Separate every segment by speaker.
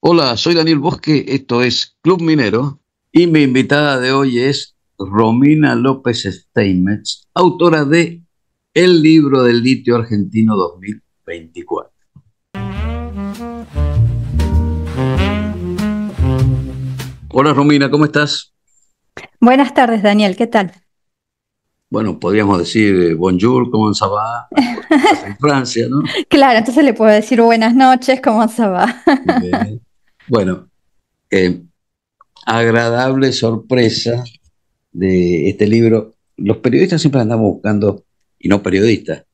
Speaker 1: Hola, soy Daniel Bosque, esto es Club Minero y mi invitada de hoy es Romina López Steinmetz, autora de El libro del litio argentino 2000 24. Hola Romina, ¿cómo estás?
Speaker 2: Buenas tardes, Daniel, ¿qué tal?
Speaker 1: Bueno, podríamos decir eh, bonjour, cómo se va? en Francia, ¿no?
Speaker 2: Claro, entonces le puedo decir buenas noches, cómo se va?
Speaker 1: bueno, eh, agradable sorpresa de este libro. Los periodistas siempre andamos buscando, y no periodistas,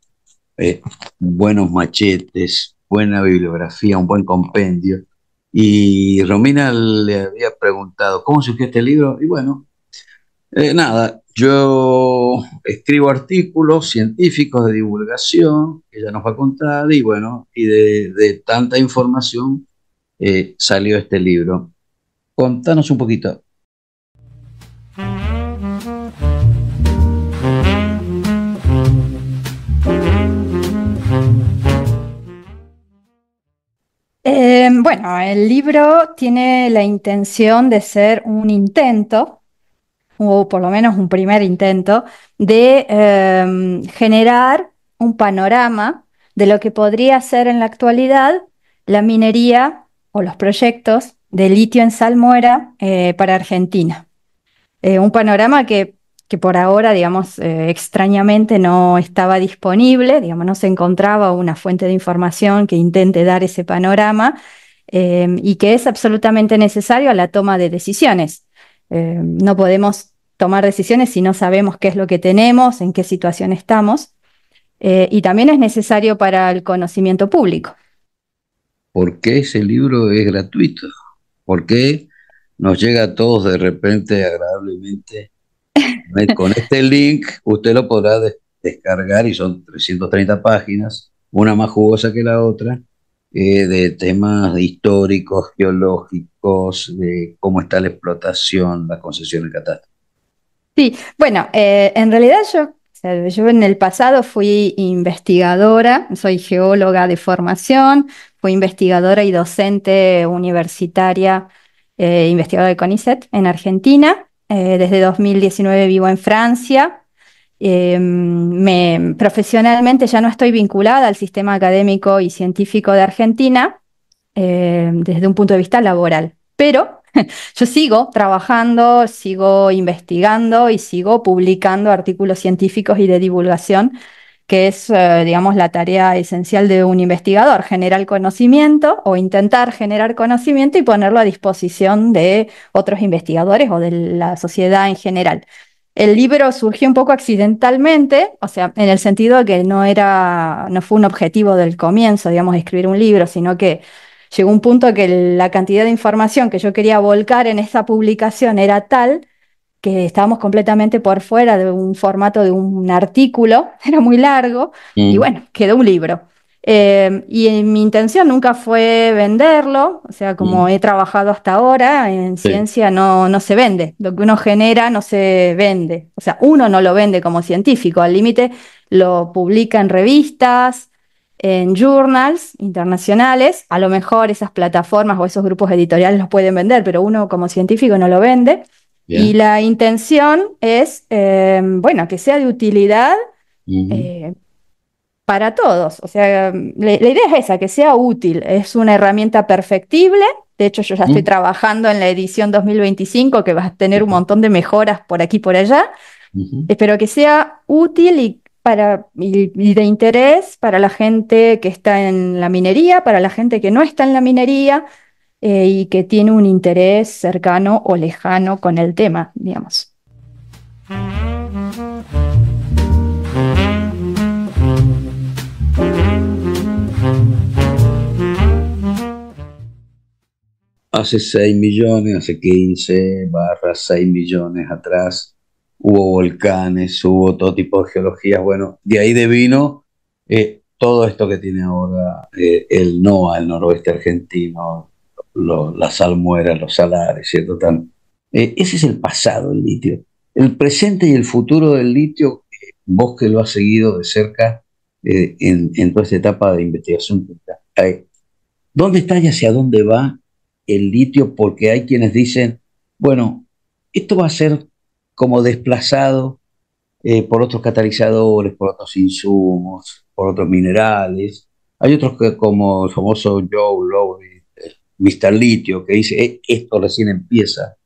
Speaker 1: eh, buenos machetes, buena bibliografía, un buen compendio. Y Romina le había preguntado, ¿cómo surgió este libro? Y bueno, eh, nada, yo escribo artículos científicos de divulgación, que ella nos va a contar, y bueno, y de, tanta información eh, salió este libro. Contanos un poquito,
Speaker 2: Eh, bueno, el libro tiene la intención de ser un intento, o por lo menos un primer intento, de em, generar un panorama de lo que podría ser en la actualidad la minería o los proyectos de litio en salmuera eh, para Argentina. Eh, un panorama que que por ahora, digamos, eh, extrañamente no estaba disponible, digamos, no se encontraba una fuente de información que intente dar ese panorama em, y que es absolutamente necesario a la toma de decisiones. Em, no podemos tomar decisiones si no sabemos qué es lo que tenemos, en qué situación estamos, eh, y también es necesario para el conocimiento público.
Speaker 1: ¿Por qué ese libro es gratuito? ¿Por qué nos llega a todos de repente agradablemente? E-, con este link usted lo podrá descargar y son 330 páginas, una más jugosa que la otra, eh, de temas históricos, geológicos, de cómo está la explotación, la concesión de catastro.
Speaker 2: Sí, bueno, eh, en realidad yo yo en el pasado fui investigadora, soy geóloga de formación, fui investigadora y docente universitaria, eh, investigadora de CONICET en Argentina. Eh, desde 2019 vivo en Francia. Eh, profesionalmente ya no estoy vinculada al sistema académico y científico de Argentina eh, desde un punto de vista laboral, pero yo sigo trabajando, sigo investigando y sigo publicando artículos científicos y de divulgación que es, eh, digamos, la tarea esencial de un investigador, generar conocimiento o intentar generar conocimiento y ponerlo a disposición de otros investigadores o de la sociedad en general. El libro surgió un poco accidentalmente, o sea, en el sentido de que no era, no fue un objetivo del comienzo, digamos, escribir un libro, sino que llegó un punto que la cantidad de información que yo quería volcar en esta publicación era tal que estábamos completamente por fuera de un formato de un artículo, era muy largo, y mm. bueno, quedó un libro. Eh, y eh, mi intención nunca fue venderlo, o sea, como mm. he trabajado hasta ahora, en ciencia no, no se vende, lo que uno genera no se vende, o sea, uno no lo vende como científico, al límite lo publica en revistas, en journals internacionales, a lo mejor esas plataformas o esos grupos editoriales los pueden vender, pero uno como científico no lo vende. Y la intención es, em, bueno, que sea de utilidad eh, para todos. O sea, la idea es esa, que sea útil. Es una herramienta perfectible. De hecho, yo ya estoy trabajando en la edición 2025, que va a tener un montón de mejoras por aquí y por allá. Espero que sea útil y, para, y de interés para la gente que está en la minería, para la gente que no está en la minería, eh, y que tiene un interés cercano o lejano con el tema, digamos.
Speaker 1: Hace 6 millones, hace 15 barra 6 millones atrás, hubo volcanes, hubo todo tipo de geologías. Bueno, de ahí de vino eh, todo esto que tiene ahora eh, el NOAA, el noroeste argentino, las almueras, los salares, ¿cierto? Tan, eh, ese es el pasado del litio. El presente y el futuro del litio, eh, vos que lo has seguido de cerca eh, en, toda esta etapa de investigación, ¿dónde está y hacia dónde va el litio? Porque hay quienes dicen, bueno, esto va a ser como desplazado por otros catalizadores, por otros insumos, por otros minerales. Hay otros que, como el famoso Joe Lowry, Mr. Litio, que dice, eh, esto recién empieza.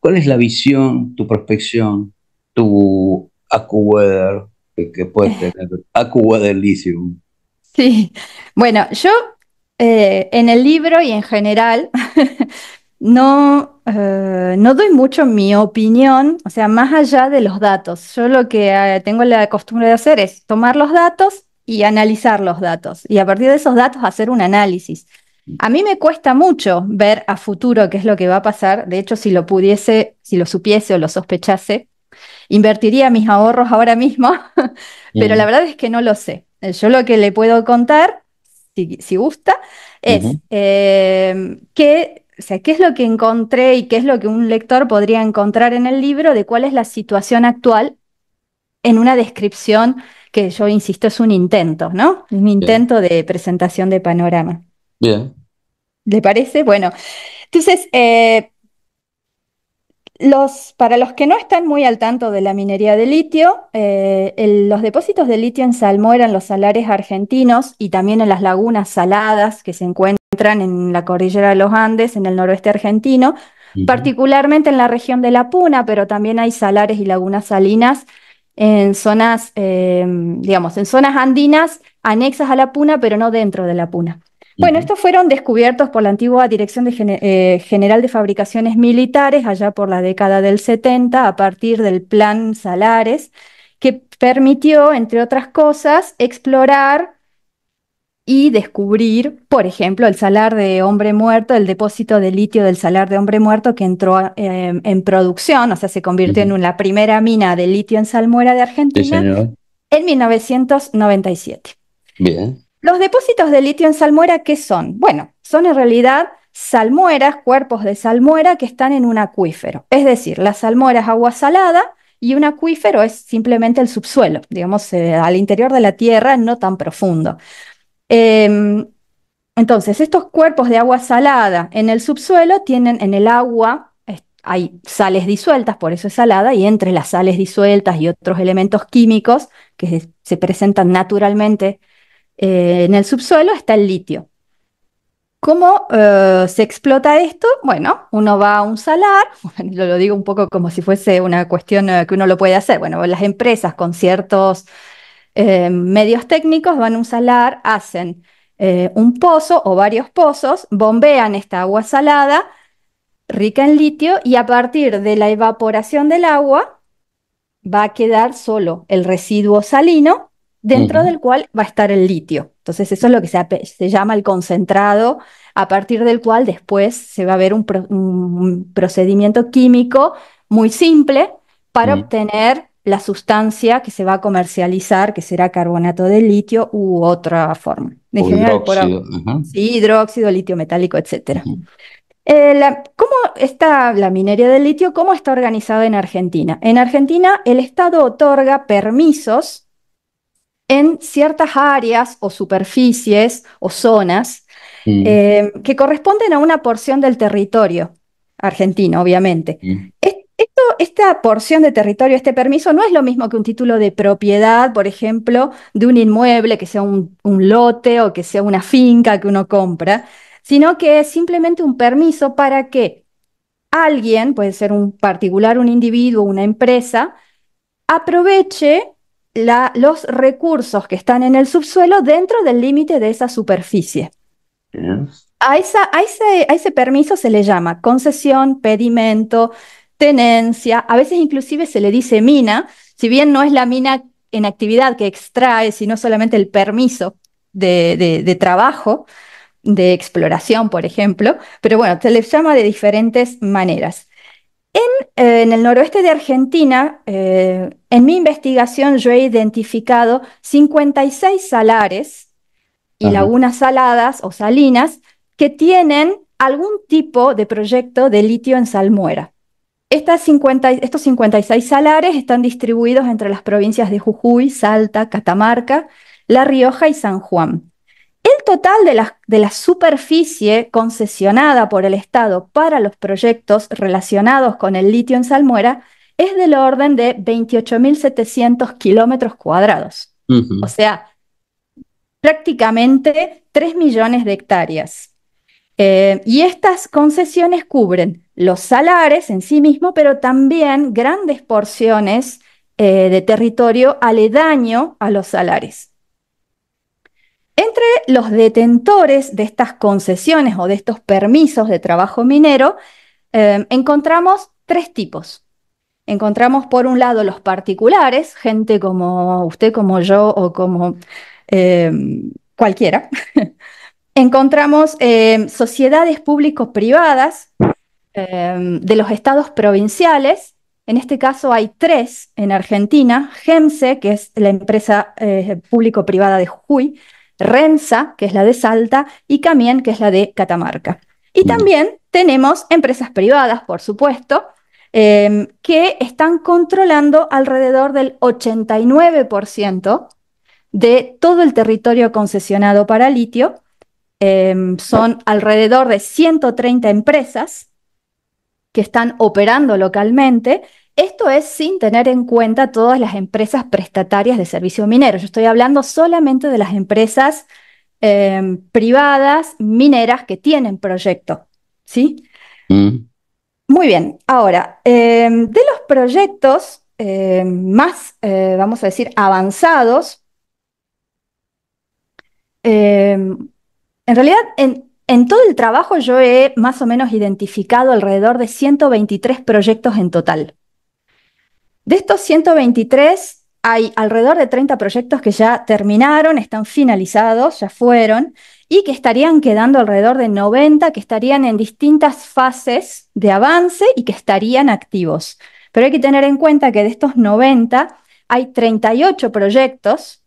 Speaker 1: ¿Cuál es la visión, tu prospección, tu AcuWeather que, que puedes tener? Acu-weather
Speaker 2: Sí, bueno, yo eh, en el libro y en general no, eh, no doy mucho mi opinión, o sea, más allá de los datos. Yo lo que tengo la costumbre de hacer es tomar los datos y analizar los datos y a partir de esos datos hacer un análisis. A mí me cuesta mucho ver a futuro qué es lo que va a pasar. De hecho, si lo pudiese, si lo supiese o lo sospechase, invertiría mis ahorros ahora mismo, pero la verdad es que no lo sé. Eh, yo lo que le puedo contar, si, gusta, es em, que, qué es lo que encontré y qué es lo que un lector podría encontrar en el libro de cuál es la situación actual en una descripción que yo insisto es un intento, ¿no? Un intento de presentación de panorama. Bien. ¿Le parece? Bueno, entonces, eh, los, para los que no están muy al tanto de la minería de litio, eh, los depósitos de litio en salmo eran los salares argentinos y también en las lagunas saladas que se encuentran en la cordillera de los Andes, en el noroeste argentino, particularmente en la región de La Puna, pero también hay salares y lagunas salinas en zonas, eh, digamos, en zonas andinas anexas a La Puna, pero no dentro de La Puna. Bueno, estos fueron descubiertos por la antigua Dirección eh, General de Fabricaciones Militares allá por la década del 70 a partir del Plan Salares, que permitió, entre otras cosas, explorar y descubrir, por ejemplo, el salar de hombre muerto, el depósito de litio del salar de hombre muerto que entró eh, en producción, o sea, se convirtió en la primera mina de litio en Salmuera de Argentina en 1997. Bien. Los depósitos de litio en salmuera, ¿qué son? Bueno, son en realidad salmueras, cuerpos de salmuera que están en un acuífero. Es decir, la salmuera es agua salada y un acuífero es simplemente el subsuelo, digamos, eh, al interior de la tierra, no tan profundo. Em, entonces, estos cuerpos de agua salada en el subsuelo tienen en el agua, hay sales disueltas, por eso es salada, y entre las sales disueltas y otros elementos químicos que se presentan naturalmente eh, en el subsuelo está el litio. ¿Cómo eh, se explota esto? Bueno, uno va a un salar, lo digo un poco como si fuese una cuestión eh, que uno lo puede hacer. Bueno, las empresas con ciertos medios técnicos van a un salar, hacen un pozo o varios pozos, bombean esta agua salada rica en litio y a partir de la evaporación del agua va a quedar solo el residuo salino dentro del cual va a estar el litio. Entonces eso es lo que se, llama el concentrado, a partir del cual después se va a ver un, procedimiento químico muy simple para mm. obtener la sustancia que se va a comercializar, que será carbonato de litio u otra forma. hidróxido. Por... sí, hidróxido, litio metálico, etc. Eh, ¿Cómo está la minería del litio? ¿Cómo está organizada en Argentina? En Argentina el Estado otorga permisos en ciertas áreas o superficies o zonas mm. eh, que corresponden a una porción del territorio argentino, obviamente. Mm. esta porción de territorio, este permiso, no es lo mismo que un título de propiedad, por ejemplo, de un inmueble, que sea un lote o que sea una finca que uno compra, sino que es simplemente un permiso para que alguien, puede ser un particular, un individuo, una empresa, aproveche los recursos que están en el subsuelo dentro del límite de esa superficie. A, esa, a, ese, permiso se le llama concesión, pedimento, tenencia, a veces inclusive se le dice mina, si bien no es la mina en actividad que extrae, sino solamente el permiso de, de trabajo, de exploración, por ejemplo, pero bueno, se le llama de diferentes maneras. Eh, en, el noroeste de Argentina, eh, en mi investigación yo he identificado 56 salares y lagunas saladas o salinas que tienen algún tipo de proyecto de litio en salmuera. estos 56 salares están distribuidos entre las provincias de Jujuy, Salta, Catamarca, La Rioja y San Juan. El total de la, superficie concesionada por el Estado para los proyectos relacionados con el litio en Salmuera es del orden de 28.700 kilómetros cuadrados, o sea, prácticamente 3 millones de hectáreas. Eh, y estas concesiones cubren los salares en sí mismo, pero también grandes porciones eh, de territorio aledaño a los salares. Entre los detentores de estas concesiones o de estos permisos de trabajo minero, eh, encontramos tres tipos. Encontramos por un lado los particulares, gente como usted, como yo o como eh, cualquiera. Encontramos eh, sociedades público-privadas de los estados provinciales. En este caso hay tres en Argentina, GEMSE, que es la empresa público-privada de Jujuy, Rensa, que es la de Salta, y Camien, que es la de Catamarca. Y también tenemos empresas privadas, por supuesto, em, que están controlando alrededor del 89% de todo el territorio concesionado para litio. Em, son alrededor de 130 empresas que están operando localmente esto es sin tener en cuenta todas las empresas prestatarias de servicio minero. Yo estoy hablando solamente de las empresas em, privadas mineras que tienen proyecto. ¿Sí? Mm. Muy bien. Ahora, em, de los proyectos em, más, eh, vamos a decir, avanzados, en realidad en todo el trabajo yo he más o menos identificado alrededor de 123 proyectos en total. De estos 123, hay alrededor de 30 proyectos que ya terminaron, están finalizados, ya fueron, y que estarían quedando alrededor de 90 que estarían en distintas fases de avance y que estarían activos. Pero hay que tener en cuenta que de estos 90 hay 38 proyectos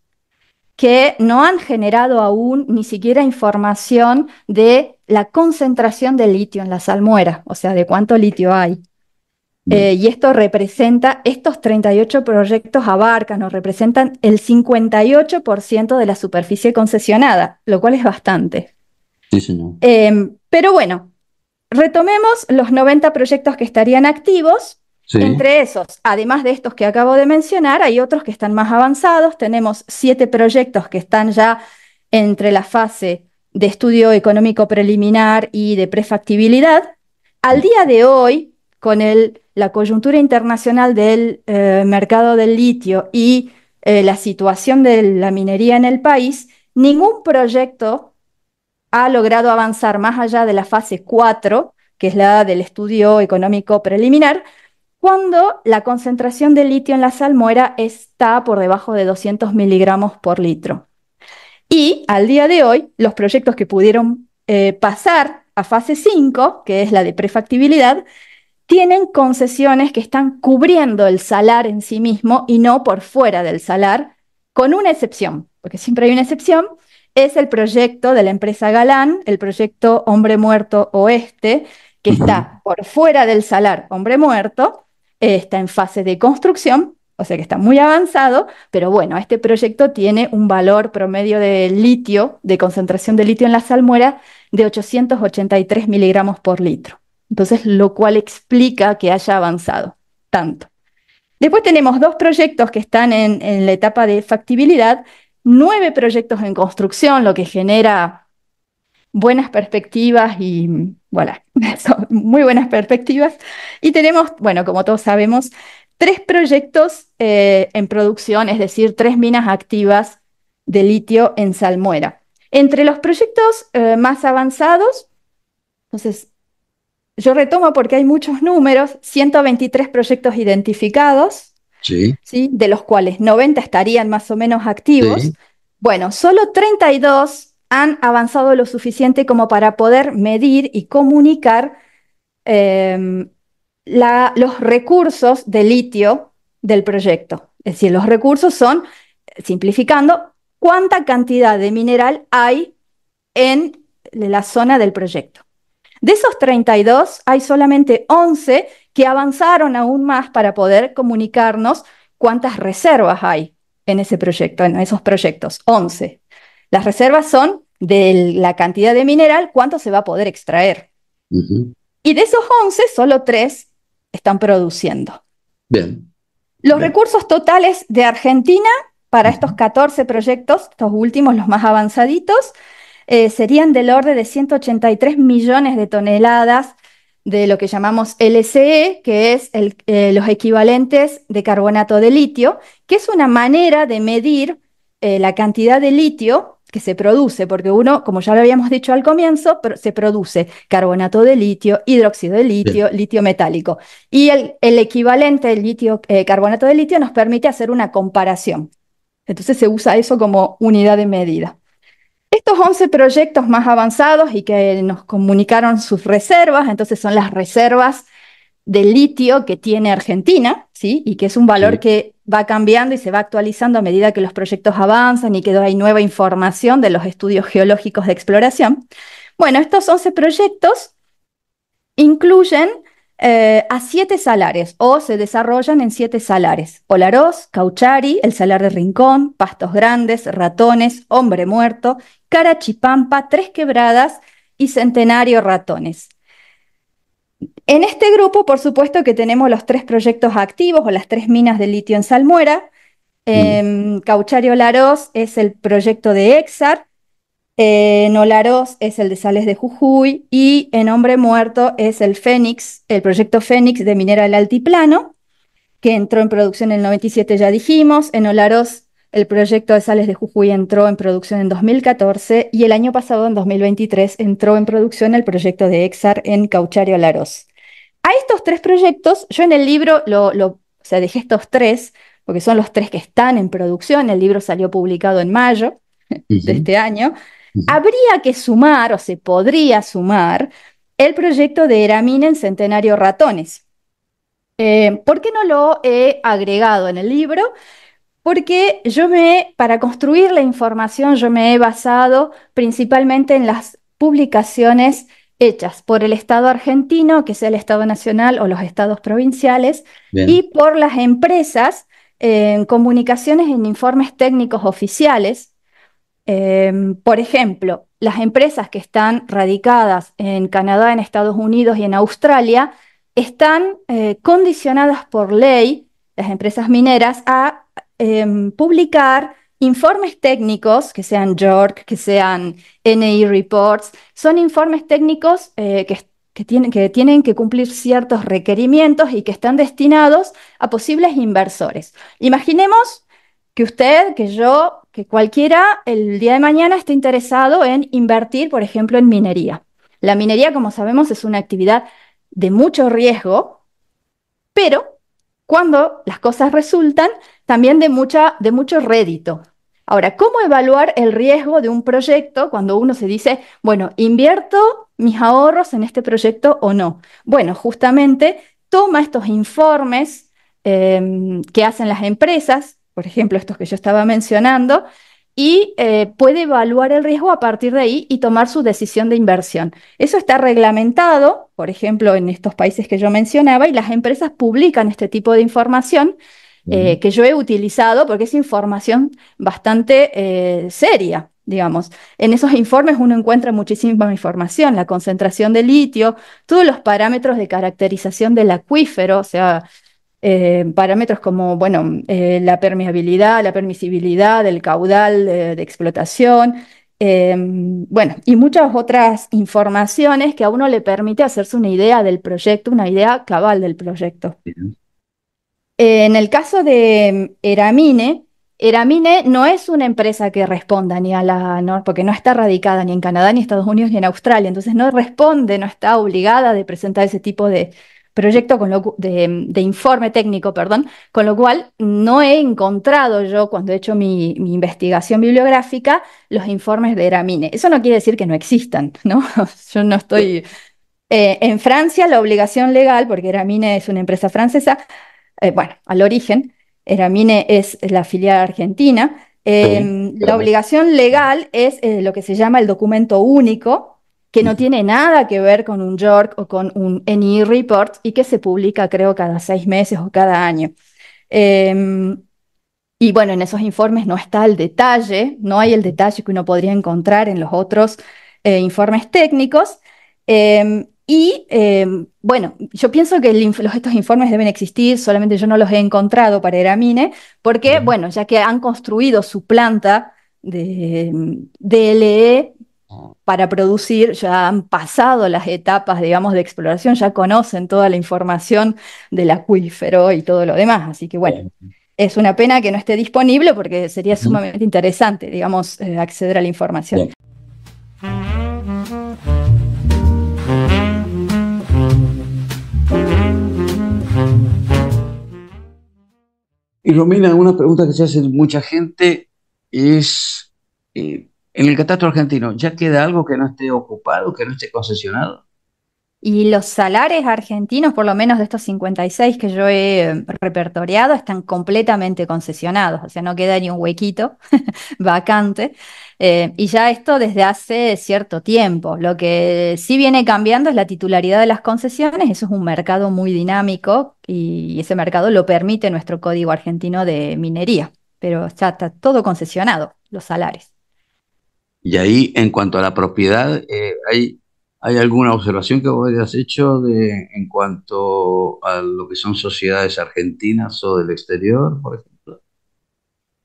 Speaker 2: que no han generado aún ni siquiera información de la concentración de litio en la salmuera, o sea, de cuánto litio hay. Eh, y esto representa, estos 38 proyectos abarcan o representan el 58% de la superficie concesionada, lo cual es bastante. Sí, em, pero bueno, retomemos los 90 proyectos que estarían activos. Entre esos, además de estos que acabo de mencionar, hay otros que están más avanzados. Tenemos siete proyectos que están ya entre la fase de estudio económico preliminar y de prefactibilidad. Al día de hoy, con el la coyuntura internacional del eh, mercado del litio y eh, la situación de la minería en el país, ningún proyecto ha logrado avanzar más allá de la fase 4, que es la del estudio económico preliminar, cuando la concentración de litio en la salmuera está por debajo de 200 miligramos por litro. Y al día de hoy, los proyectos que pudieron eh, pasar a fase 5, que es la de prefactibilidad, tienen concesiones que están cubriendo el salar en sí mismo y no por fuera del salar, con una excepción, porque siempre hay una excepción, es el proyecto de la empresa Galán, el proyecto Hombre Muerto Oeste, que está por fuera del salar Hombre Muerto, eh, está en fase de construcción, o sea que está muy avanzado, pero bueno, este proyecto tiene un valor promedio de litio, de concentración de litio en la salmuera, de 883 miligramos por litro. Entonces, lo cual explica que haya avanzado tanto. Después tenemos dos proyectos que están en, la etapa de factibilidad, nueve proyectos en construcción, lo que genera buenas perspectivas y, bueno, muy buenas perspectivas. Y tenemos, bueno, como todos sabemos, tres proyectos eh, en producción, es decir, tres minas activas de litio en Salmuera. Entre los proyectos eh, más avanzados, entonces yo retomo porque hay muchos números, 123 proyectos identificados, sí. de los cuales 90 estarían más o menos activos. Bueno, solo 32 han avanzado lo suficiente como para poder medir y comunicar em, los recursos de litio del proyecto. Es decir, los recursos son, simplificando, cuánta cantidad de mineral hay en la zona del proyecto. De esos 32, hay solamente 11 que avanzaron aún más para poder comunicarnos cuántas reservas hay en ese proyecto, en esos proyectos, 11. Las reservas son de la cantidad de mineral, cuánto se va a poder extraer.
Speaker 1: Y
Speaker 2: de esos 11, solo 3 están produciendo. Bien. Los recursos totales de Argentina para estos 14 proyectos, estos últimos, los más avanzaditos, eh, serían del orden de 183 millones de toneladas de lo que llamamos LCE, que es eh, los equivalentes de carbonato de litio, que es una manera de medir eh, la cantidad de litio que se produce, porque uno, como ya lo habíamos dicho al comienzo, se produce carbonato de litio, hidróxido de litio, litio metálico. Y el, el equivalente litio, carbonato de litio nos permite hacer una comparación. Entonces se usa eso como unidad de medida. Estos 11 proyectos más avanzados y que nos comunicaron sus reservas, entonces son las reservas de litio que tiene Argentina, ¿sí? Y que es un valor que va cambiando y se va actualizando a medida que los proyectos avanzan y que hay nueva información de los estudios geológicos de exploración. Bueno, estos 11 proyectos incluyen eh, a siete salares o se desarrollan en siete salares. Olaroz, Cauchari, el Salar de Rincón, Pastos Grandes, Ratones, Hombre Muerto, Carachipampa, Tres Quebradas y Centenario Ratones. En este grupo, por supuesto que tenemos los tres proyectos activos o las tres minas de litio en Salmuera. Mm. Em, cauchari Olaroz es el proyecto de EXAR, eh, en Olaroz es el de Sales de Jujuy y en Hombre Muerto es el Fénix, el proyecto Fénix de Minera del Altiplano, que entró en producción en el 97, ya dijimos. En Olaroz el proyecto de Sales de Jujuy entró en producción en 2014 y el año pasado, en 2023, entró en producción el proyecto de Exar en Cauchario Olaroz. A estos tres proyectos, yo en el libro lo, o sea, dejé estos tres, porque son los tres que están en producción. El libro salió publicado en mayo de este año. Habría que sumar, o se podría sumar, el proyecto de Eramina en Centenario Ratones. Eh, ¿Por qué no lo he agregado en el libro? Porque yo me, para construir la información, yo me he basado principalmente en las publicaciones hechas por el Estado argentino, que sea el Estado nacional o los estados provinciales, y por las empresas eh, en comunicaciones en informes técnicos oficiales Em, por ejemplo, las empresas que están radicadas en Canadá, en Estados Unidos y en Australia están eh, condicionadas por ley, las empresas mineras, a em, publicar informes técnicos, que sean JORC, que sean NI Reports, son informes técnicos eh, que tienen que cumplir ciertos requerimientos y que están destinados a posibles inversores. Imaginemos que usted, que yo, que cualquiera el día de mañana esté interesado en invertir, por ejemplo, en minería. La minería, como sabemos, es una actividad de mucho riesgo, pero cuando las cosas resultan, también de, mucha, de mucho rédito. Ahora, ¿cómo evaluar el riesgo de un proyecto cuando uno se dice, bueno, invierto mis ahorros en este proyecto o no? Bueno, justamente toma estos informes eh, que hacen las empresas, por ejemplo, estos que yo estaba mencionando, y eh, puede evaluar el riesgo a partir de ahí y tomar su decisión de inversión. Eso está reglamentado, por ejemplo, en estos países que yo mencionaba, y las empresas publican este tipo de información eh, que yo he utilizado porque es información bastante eh, seria. Digamos, en esos informes uno encuentra muchísima información, la concentración de litio, todos los parámetros de caracterización del acuífero, o sea, eh, parámetros como, bueno, eh, la permeabilidad, la permisibilidad, el caudal de, explotación, em, bueno, y muchas otras informaciones que a uno le permite hacerse una idea del proyecto, una idea cabal del proyecto. En el caso de em, Eramine, Eramine no es una empresa que responda ni a la NOR, porque no está radicada ni en Canadá, ni en Estados Unidos, ni en Australia, entonces no responde, no está obligada de presentar ese tipo de, proyecto de, informe técnico, perdón, con lo cual no he encontrado yo, cuando he hecho mi, investigación bibliográfica, los informes de Eramine. Eso no quiere decir que no existan, ¿no? yo no estoy... Eh, en Francia, la obligación legal, porque Eramine es una empresa francesa, eh, bueno, al origen, Eramine es la filial argentina, eh, la obligación legal es lo que se llama el documento único, que no tiene nada que ver con un York o con un NE Report y que se publica creo cada seis meses o cada año. Em, y bueno, en esos informes no está el detalle, no hay el detalle que uno podría encontrar en los otros eh, informes técnicos. Em, y em, bueno, yo pienso que los, estos informes deben existir, solamente yo no los he encontrado para Eramine, porque bueno, ya que han construido su planta de DLE para producir, ya han pasado las etapas, digamos, de exploración, ya conocen toda la información del acuífero y todo lo demás. Así que bueno, es una pena que no esté disponible porque sería sumamente interesante, digamos, eh, acceder a la información.
Speaker 1: Y Romina, una pregunta que se hace mucha gente es eh, en el catastro argentino, ¿ya queda algo que no esté ocupado, que no esté concesionado?
Speaker 2: Y los salares argentinos, por lo menos de estos 56 que yo he eh, repertoriado, están completamente concesionados, o sea, no queda ni un huequito vacante. Eh, y ya esto desde hace cierto tiempo. Lo que sí viene cambiando es la titularidad de las concesiones, eso es un mercado muy dinámico y ese mercado lo permite nuestro código argentino de minería, pero ya está todo concesionado, los salares.
Speaker 1: Y ahí, en cuanto a la propiedad, eh, hay, ¿hay alguna observación que vos hayas hecho de, en cuanto a lo que son sociedades argentinas o del exterior, por ejemplo?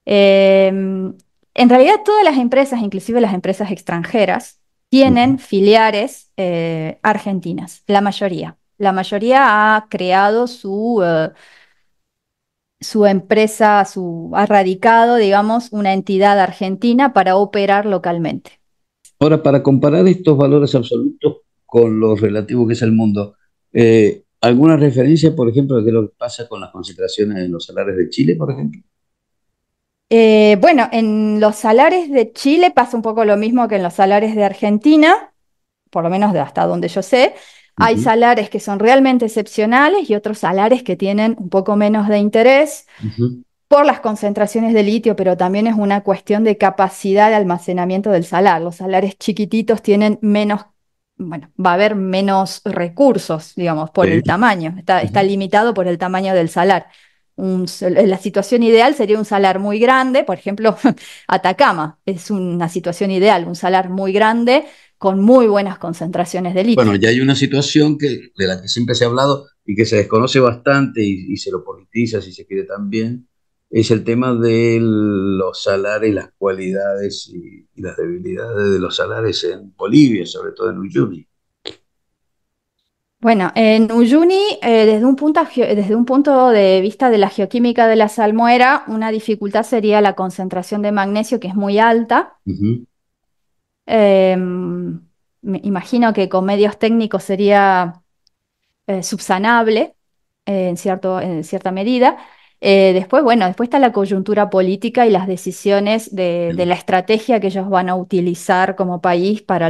Speaker 2: Em, en realidad, todas las empresas, inclusive las empresas extranjeras, tienen filiares filiales eh, argentinas, la mayoría. La mayoría ha creado su eh, su empresa su, ha radicado, digamos, una entidad argentina para operar localmente.
Speaker 1: Ahora, para comparar estos valores absolutos con los relativos que es el mundo, eh, ¿alguna referencia, por ejemplo, de lo que pasa con las concentraciones en los salarios de Chile, por ejemplo?
Speaker 2: Eh, bueno, en los salares de Chile pasa un poco lo mismo que en los salares de Argentina, por lo menos hasta donde yo sé, hay salares que son realmente excepcionales y otros salares que tienen un poco menos de interés por las concentraciones de litio, pero también es una cuestión de capacidad de almacenamiento del salar. Los salares chiquititos tienen menos, bueno, va a haber menos recursos, digamos, por el tamaño. Está, limitado por el tamaño del salar. Eh, la situación ideal sería un salar muy grande, por ejemplo, Atacama es una situación ideal, un salar muy grande con muy buenas concentraciones de litio. Bueno, ya
Speaker 1: hay una situación que, de la que siempre se ha hablado y que se desconoce bastante y, se lo politiza, si se quiere también, es el tema de los y las cualidades y, las debilidades de los salares en Bolivia, sobre todo en Uyuni.
Speaker 2: Bueno, en Uyuni, eh, desde, un punto, desde, un punto, de vista de la geoquímica de la salmuera, una dificultad sería la concentración de magnesio, que es muy alta. Uh me imagino que con medios técnicos sería eh, subsanable eh, en, cierto, en cierta medida. Eh, después, bueno, después está la coyuntura política y las decisiones de, la estrategia que ellos van a utilizar como país para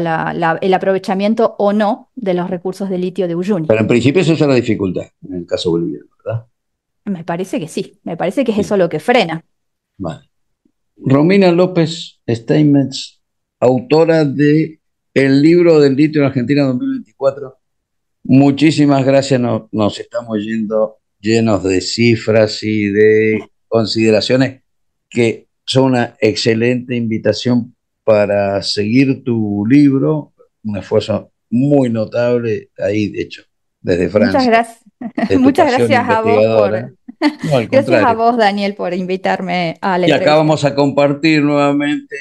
Speaker 2: el aprovechamiento o no de los recursos de litio de Uyuni. Pero en principio esa es
Speaker 1: la dificultad en el caso boliviano, ¿verdad?
Speaker 2: Me parece que sí, me parece que es eso lo que frena.
Speaker 1: Romina López Steinmetz, autora de el libro del litio en Argentina 2024. Muchísimas gracias, nos, estamos yendo llenos de cifras y de consideraciones que son una excelente invitación para seguir tu libro, un esfuerzo muy notable ahí, de hecho, desde Francia. Muchas
Speaker 2: gracias, Muchas gracias a vos Daniel, por invitarme a la Y acá
Speaker 1: vamos a compartir nuevamente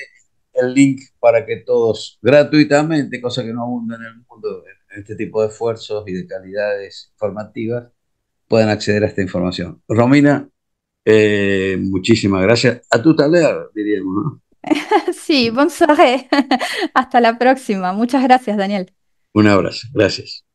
Speaker 1: el link para que todos, gratuitamente, cosa que no abunda en el mundo, en este tipo de esfuerzos y de calidades formativas, puedan acceder a esta información. Romina, eh, muchísimas gracias. A tu taller, diríamos, ¿no? Sí, bonsoir.
Speaker 2: Hasta la próxima. Muchas gracias, Daniel.
Speaker 1: Un abrazo. Gracias.